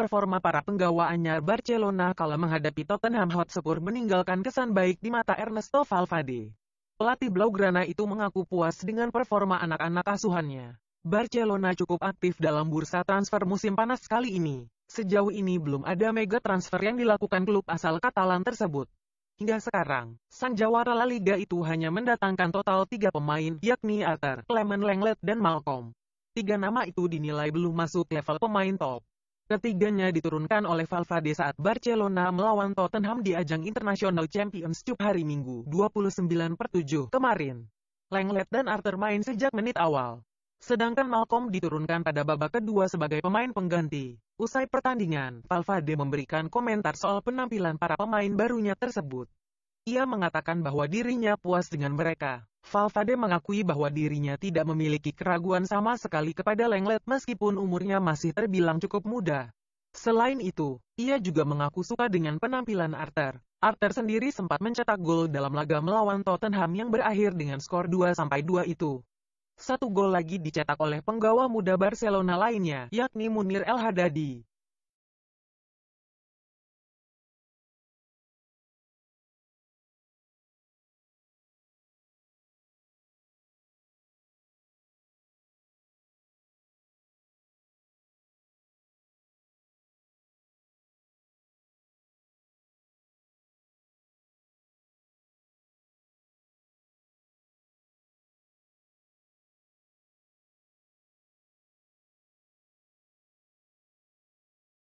Performa para penggawa anyar Barcelona kala menghadapi Tottenham Hotspur meninggalkan kesan baik di mata Ernesto Valverde. Pelatih Blaugrana itu mengaku puas dengan performa anak-anak asuhannya. Barcelona cukup aktif dalam bursa transfer musim panas kali ini. Sejauh ini belum ada mega transfer yang dilakukan klub asal Katalan tersebut. Hingga sekarang, sang jawara La Liga itu hanya mendatangkan total tiga pemain, yakni Arthur, Clement Lenglet dan Malcolm. Tiga nama itu dinilai belum masuk level pemain top. Ketiganya diturunkan oleh Valverde saat Barcelona melawan Tottenham di ajang International Champions Cup hari Minggu 29 7 kemarin. Lenglet dan Arthur main sejak menit awal. Sedangkan Malcolm diturunkan pada babak kedua sebagai pemain pengganti. Usai pertandingan, Valverde memberikan komentar soal penampilan para pemain barunya tersebut. Ia mengatakan bahwa dirinya puas dengan mereka. Valverde mengakui bahwa dirinya tidak memiliki keraguan sama sekali kepada Lenglet meskipun umurnya masih terbilang cukup muda. Selain itu, ia juga mengaku suka dengan penampilan Arthur. Arthur sendiri sempat mencetak gol dalam laga melawan Tottenham yang berakhir dengan skor 2-2 itu. Satu gol lagi dicetak oleh penggawa muda Barcelona lainnya, yakni Munir El Hadadi.